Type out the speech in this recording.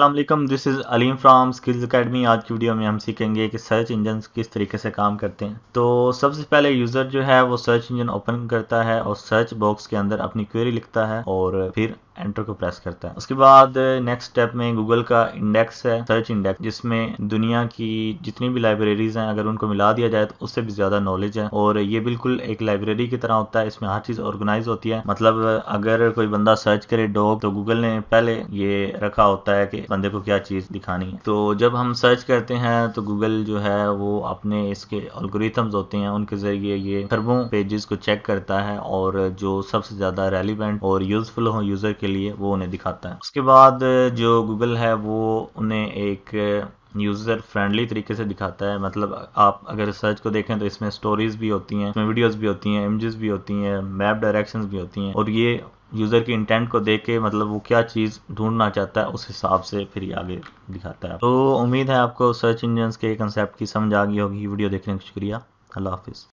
Aslam this is Aleem from Skills Academy आज की video में हम सीखेंगे कि सर्च इंजन किस तरीके से काम करते हैं तो सबसे पहले यूज़र जो है वो सर्च इंजन ओपन करता है और सर्च बॉक्स के अंदर अपनी क्वेरी लिखता है और फिर एंटर को प्रेस करता है उसके बाद नेक्स्ट uh, स्टेप में गूगल का इंडेक्स है सर्च इंडेक्स जिसमें दुनिया की जितनी भी लाइब्रेरीज हैं अगर उनको मिला दिया जाए तो उससे भी ज्यादा नॉलेज है और ये बिल्कुल एक लाइब्रेरी की तरह होता है इसमें हर चीज ऑर्गेनाइज होती है मतलब uh, अगर कोई बंदा सर्च करे डॉग तो गूगल ने पहले ये रखा होता है कि बंदे को क्या चीज दिखानी है तो जब हम सर्च करते हैं तो गूगल जो है वो अपने इसके एल्गोरिथम्स होते हैं उनके जरिए ये खरबों पेजेस को चेक करता है और जो सबसे ज्यादा रेलिवेंट और यूजफुल हो यूजर के लिए वो उन्हें दिखाता है उसके बाद जो गूगल है वो उन्हें एक यूज़र फ्रेंडली तरीके से दिखाता है मतलब आप अगर सर्च को देखें तो इसमें स्टोरीज भी होती हैं इसमें वीडियोज भी होती हैं इमेजेस भी होती हैं मैप डायरेक्शंस भी होती हैं और ये यूज़र की इंटेंट को देख के मतलब वो क्या चीज़ ढूंढना चाहता है उस हिसाब से फिर आगे दिखाता है तो उम्मीद है आपको सर्च इंजन के कंसेप्ट की समझ आ गई होगी वीडियो देखने का शुक्रिया अल्लाह हाफिज़